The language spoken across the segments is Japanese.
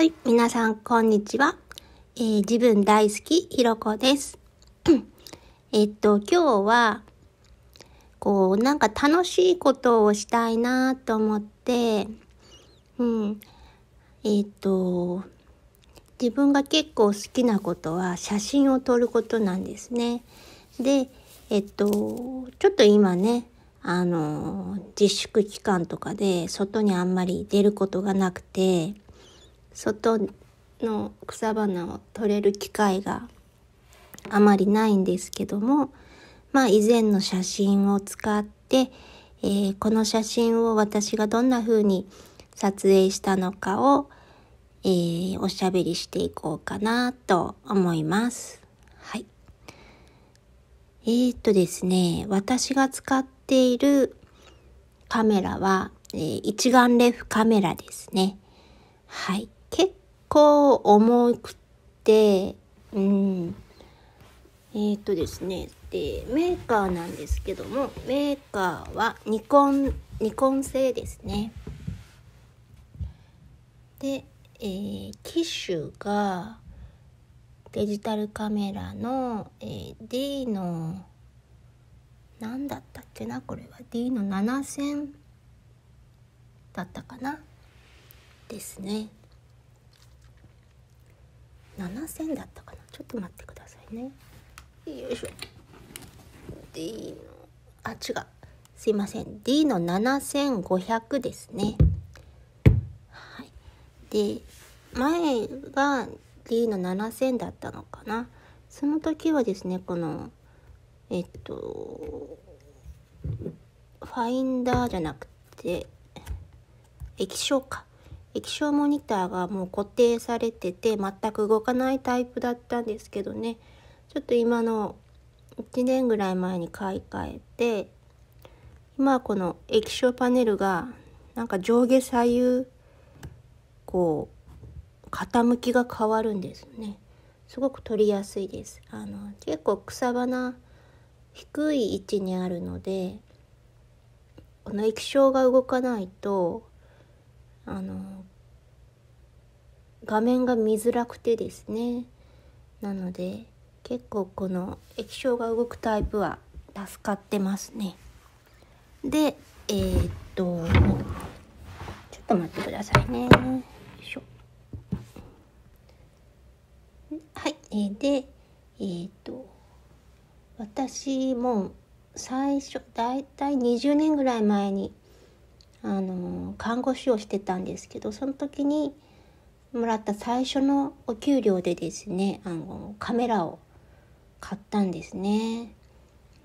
はい、皆さん、こんにちは。えー、自分大好き、ひろこです。えっと、今日は、こう、なんか楽しいことをしたいなと思って、うん、えっと、自分が結構好きなことは写真を撮ることなんですね。で、えっと、ちょっと今ね、あの、自粛期間とかで外にあんまり出ることがなくて、外の草花を取れる機会があまりないんですけども、まあ、以前の写真を使って、えー、この写真を私がどんな風に撮影したのかを、えー、おしゃべりしていこうかなと思います。はい。えー、っとですね、私が使っているカメラは、えー、一眼レフカメラですね。はい。結構重くて、うん。えっ、ー、とですね、で、メーカーなんですけども、メーカーはニコン、ニコン製ですね。で、えー、機種がデジタルカメラの、えー、D の何だったっけなこれは D の7000だったかなですね。7000だったかなちょっと待ってくださいねよいしょ D のあ違うすいません D の7500ですねはいで前が D の7000だったのかなその時はですねこのえっとファインダーじゃなくて液晶か液晶モニターがもう固定されてて全く動かないタイプだったんですけどねちょっと今の1年ぐらい前に買い替えて今はこの液晶パネルがなんか上下左右こう傾きが変わるんですねすごく取りやすいですあの結構草花低い位置にあるのでこの液晶が動かないとあの画面が見づらくてですねなので結構この液晶が動くタイプは助かってますねでえー、っとちょっと待ってくださいねよいしょはいえー、でえー、っと私も最初だいたい20年ぐらい前にあの看護師をしてたんですけどその時にもらった最初のお給料でですねあのカメラを買ったんですね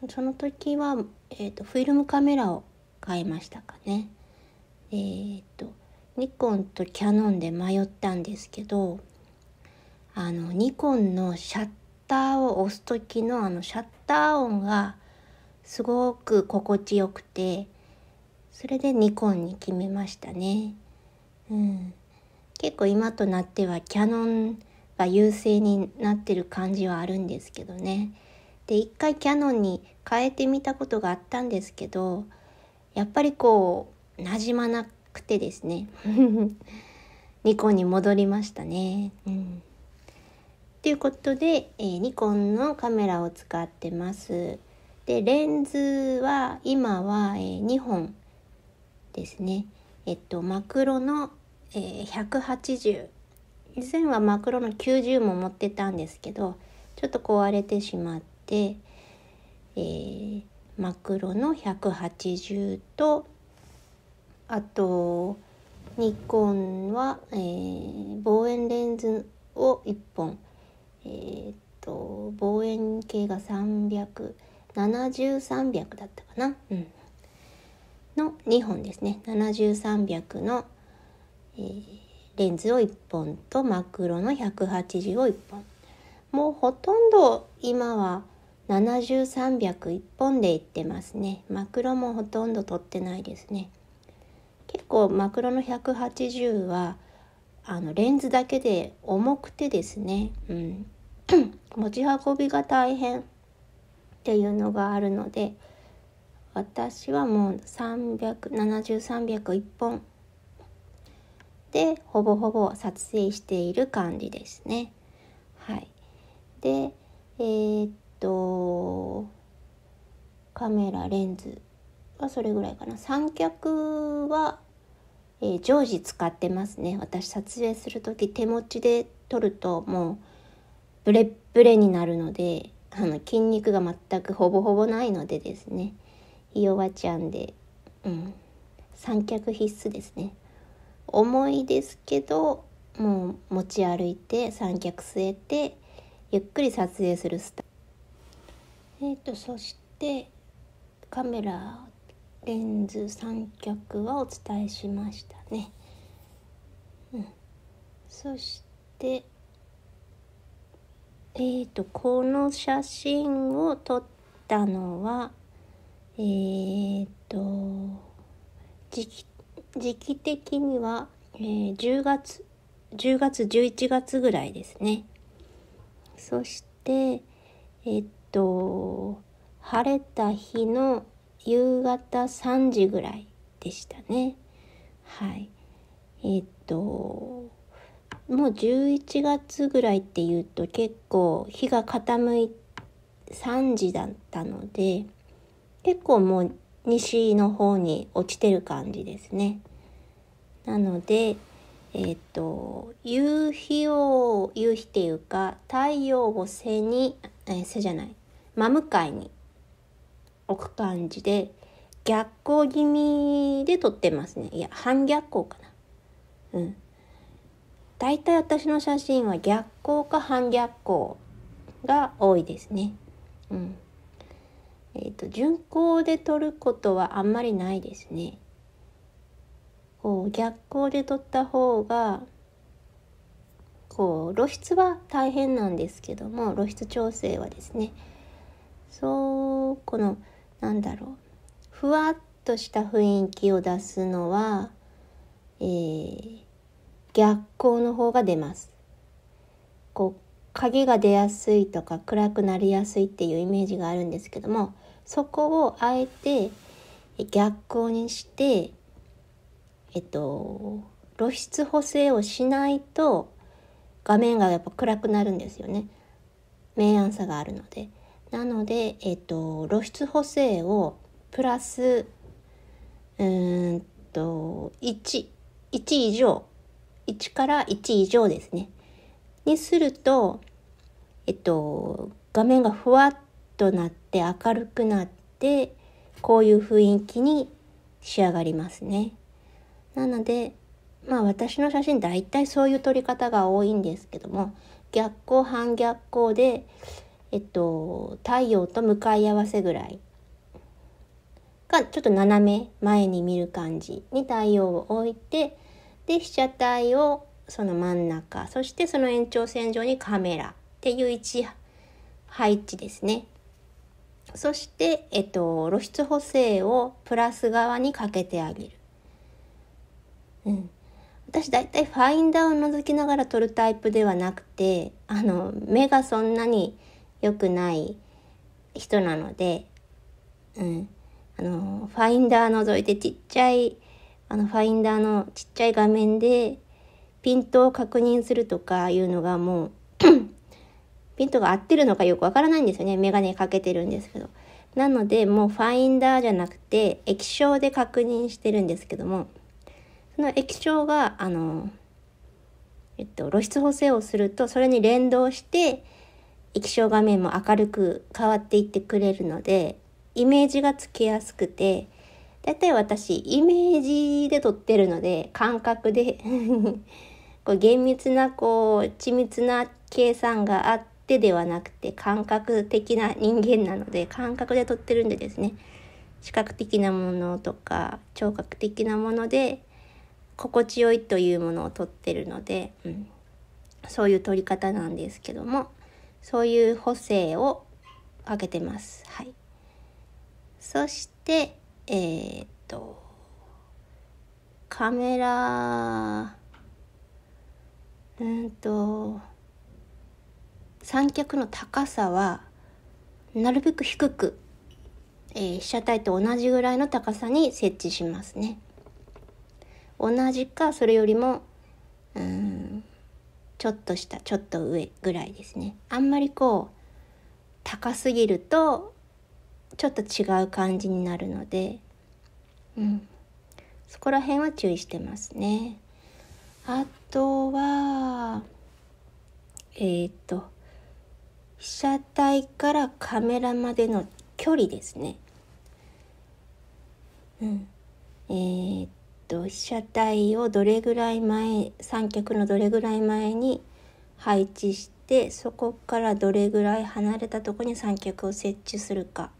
その時は、えーと、フィルムカメラを買いましたかねえっ、ー、とニコンとキヤノンで迷ったんですけどあのニコンのシャッターを押す時のあのシャッター音がすごく心地よくてそれでニコンに決めましたね。うん、結構今となってはキヤノンが優勢になってる感じはあるんですけどね。で一回キヤノンに変えてみたことがあったんですけどやっぱりこうなじまなくてですね ニコンに戻りましたね。うん、ということで、えー、ニコンのカメラを使ってます。でレンズは今は、えー、2本ですね。えっと、マクロの、えー、180以前はマクロの90も持ってたんですけどちょっと壊れてしまって、えー、マクロの180とあとニコンは、えー、望遠レンズを1本、えー、っと望遠系が3 0 0 7 0 300だったかな、うん、の2本ですね7 3 0 0の、えー、レンズを1本とマクロの180を1本もうほとんど今は70301本でいってますねマクロもほとんど取ってないですね結構マクロの180はあのレンズだけで重くてですね、うん、持ち運びが大変っていうのがあるので私はもう300301本でほぼほぼ撮影している感じですね。はい、でえー、っとカメラレンズはそれぐらいかな三脚は、えー、常時使ってますね私撮影する時手持ちで撮るともうブレブレになるのであの筋肉が全くほぼほぼないのでですねいばちゃんで、うん、三脚必須ですね重いですけどもう持ち歩いて三脚据えてゆっくり撮影するスタイルえっ、ー、とそしてカメラレンズ三脚はお伝えしましたね、うん、そしてえっ、ー、とこの写真を撮ったのはえー、っと時期時期的には、えー、10月10月11月ぐらいですねそしてえっと晴れた日の夕方3時ぐらいでしたねはいえっともう11月ぐらいっていうと結構日が傾い3時だったので結構もう西の方に落ちてる感じですね。なので、えっ、ー、と、夕日を、夕日っていうか、太陽を背に、え背じゃない、真向かいに置く感じで、逆光気味で撮ってますね。いや、半逆光かな。うん。大体私の写真は逆光か半逆光が多いですね。うん。えっ、ー、と順光で撮ることはあんまりないですね。こう逆光で撮った方がこう露出は大変なんですけども露出調整はですねそうこのなんだろうふわっとした雰囲気を出すのは、えー、逆光の方が出ます。こう影が出やすいとか暗くなりやすいっていうイメージがあるんですけどもそこをあえて逆光にして、えっと、露出補正をしないと画面がやっぱ暗くなるんですよね明暗さがあるので。なので、えっと、露出補正をプラスうんと11以上1から1以上ですねにすると、えっと、画面がふわっとなってって明るくなってこういう雰囲気に仕上がりますね。なのでまあ私の写真大体そういう撮り方が多いんですけども逆光反逆光で、えっと、太陽と向かい合わせぐらいがちょっと斜め前に見る感じに太陽を置いてで被写体をその真ん中そしてその延長線上にカメラっていう位置配置ですねそして、えっと、露出補正をプラス側にかけてあげる。うん。私だいたいファインダーを覗きながら撮るタイプではなくて、あの、目がそんなに良くない人なので、うん。あの、ファインダー覗いてちっちゃい、あの、ファインダーのちっちゃい画面で、ピントを確認するとかいうのがもうピントが合ってるのかよくわからないんですよね。メガネかけてるんですけど。なので、もうファインダーじゃなくて、液晶で確認してるんですけども、その液晶が、あの、えっと、露出補正をすると、それに連動して、液晶画面も明るく変わっていってくれるので、イメージがつきやすくて、だいたい私、イメージで撮ってるので、感覚で こう厳密な、こう、緻密な計算があって、手ではなくて感覚的な人間なので感覚で撮ってるんでですね視覚的なものとか聴覚的なもので心地よいというものを撮ってるので、うん、そういう撮り方なんですけどもそういう補正をかけてます。はい、そしてえー、っとカメラうんと三脚の高さはなるべく低く、えー、被写体と同じぐらいの高さに設置しますね。同じかそれよりもうんちょっとしたちょっと上ぐらいですね。あんまりこう高すぎるとちょっと違う感じになるので、うん、そこら辺は注意してますね。あとはえっ、と被写体からカメラまでの距離ですね。うん、えー、っと被写体をどれぐらい前三脚のどれぐらい前に配置してそこからどれぐらい離れたとこに三脚を設置するか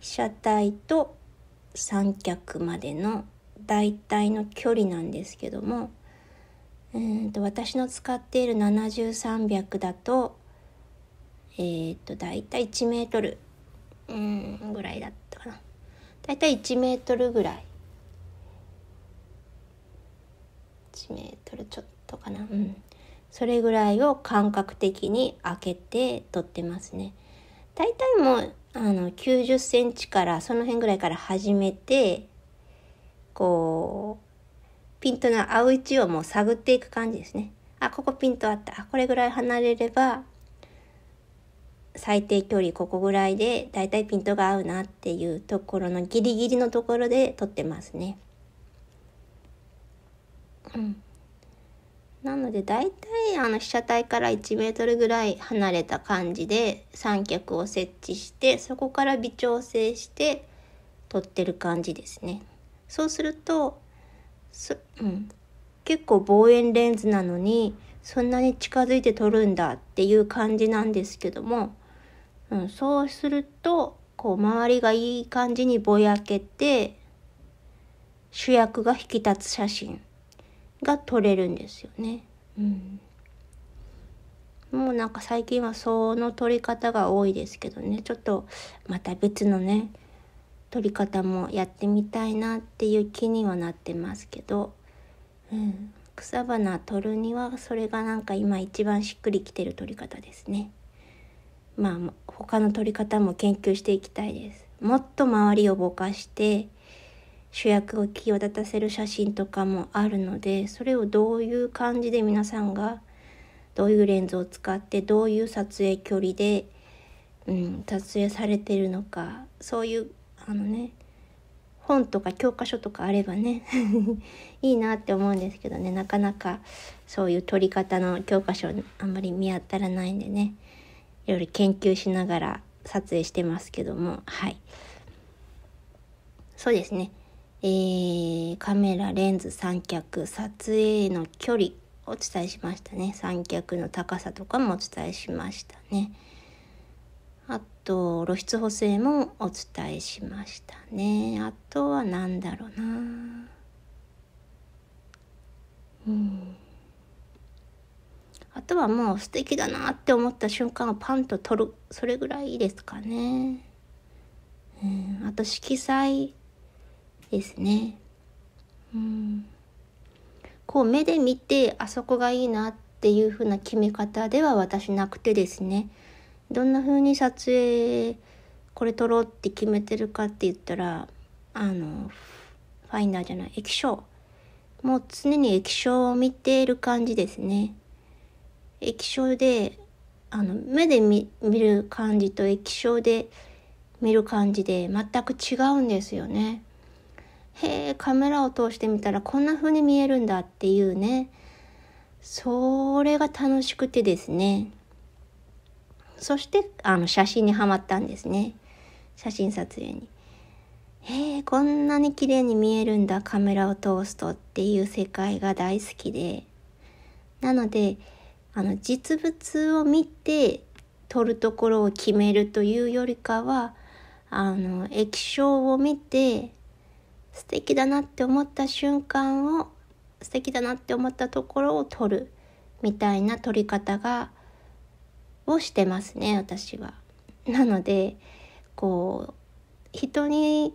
被写体と三脚までの大体の距離なんですけどもうっと私の使っている7300だとえー、っと大体1メートルうんぐらいだったかな大体1メートルぐらい1メートルちょっとかなうんそれぐらいを感覚的に開けて取ってますね大体もうあの90センチからその辺ぐらいから始めてこうピントの合う位置をもう探っていく感じですねあここピントあったこれぐらい離れれば最低距離ここぐらいでだいたいピントが合うなっていうところのギリギリのところで撮ってますね。うん、なのでだいたいあの被写体から1メートルぐらい離れた感じで三脚を設置してそこから微調整して撮ってる感じですね。そうするとす、うん、結構望遠レンズなのにそんなに近づいて撮るんだっていう感じなんですけどもうん、そうするとこう周りがいい感じにぼやけて主役が引き立つ写真が撮れるんですよね。うん、もうなんか最近はその撮り方が多いですけどねちょっとまた別のね撮り方もやってみたいなっていう気にはなってますけど、うん、草花撮るにはそれがなんか今一番しっくりきてる撮り方ですね。まあ他の撮り方も研究していきたいですもっと周りをぼかして主役を際立たせる写真とかもあるのでそれをどういう感じで皆さんがどういうレンズを使ってどういう撮影距離で、うん、撮影されてるのかそういうあのね本とか教科書とかあればね いいなって思うんですけどねなかなかそういう撮り方の教科書あんまり見当たらないんでねいろいろ研究しながら撮影してますけども、はい。そうですね。えー、カメラ、レンズ、三脚、撮影の距離お伝えしましたね。三脚の高さとかもお伝えしましたね。あと、露出補正もお伝えしましたね。あとは何だろうなうん。とはもう素敵だなって思った瞬間をパンと取るそれぐらいですかね。うん、あと色彩ですね。うん、こう目で見てあそこがいいなっていう風な決め方では私なくてですねどんな風に撮影これ撮ろうって決めてるかって言ったらあのファインダーじゃない液晶もう常に液晶を見ている感じですね。液晶であの目で見る感じと液晶で見る感じで全く違うんですよね。へえカメラを通してみたらこんな風に見えるんだっていうねそれが楽しくてですねそしてあの写真にはまったんですね写真撮影に。へえこんなに綺麗に見えるんだカメラを通すとっていう世界が大好きでなのであの実物を見て撮るところを決めるというよりかはあの液晶を見て素敵だなって思った瞬間を素敵だなって思ったところを撮るみたいな撮り方がをしてますね私は。なのでこう人に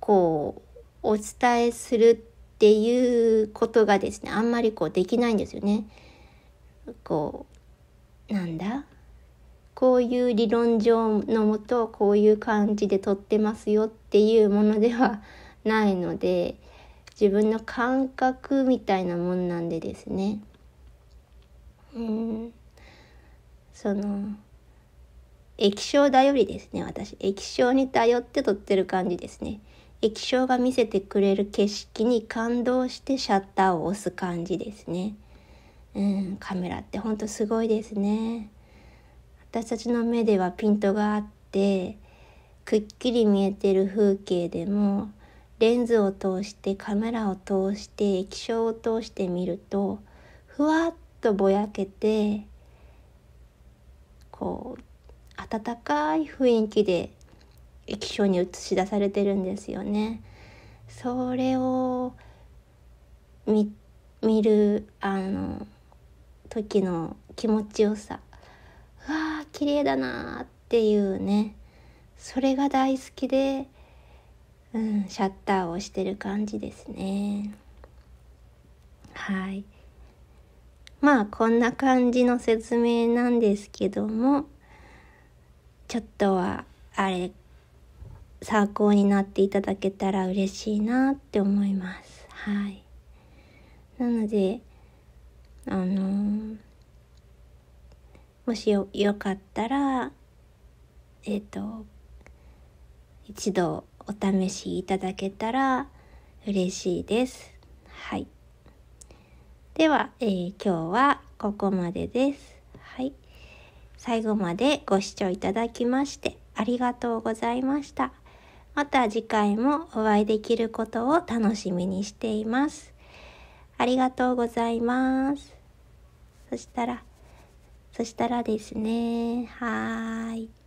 こうお伝えするっていうことがですねあんまりこうできないんですよね。こうなんだこういう理論上のもとこういう感じで撮ってますよっていうものではないので自分の感覚みたいなもんなんでですねうんその液晶頼りですね私液晶に頼って撮ってる感じですね液晶が見せてくれる景色に感動してシャッターを押す感じですね。うん、カメラってほんとすごいですね。私たちの目ではピントがあってくっきり見えてる風景でもレンズを通してカメラを通して液晶を通して見るとふわっとぼやけてこう温かい雰囲気で液晶に映し出されてるんですよね。それを見るあの時の気持ちよさうわー綺麗だなーっていうねそれが大好きで、うん、シャッターをしてる感じですねはいまあこんな感じの説明なんですけどもちょっとはあれ参考になっていただけたら嬉しいなって思いますはいなのであのー、もしよよかったらえっ、ー、と一度お試しいただけたら嬉しいです。はい。では、えー、今日はここまでです。はい。最後までご視聴いただきましてありがとうございました。また次回もお会いできることを楽しみにしています。ありがとうございます。そしたらそしたらですねはい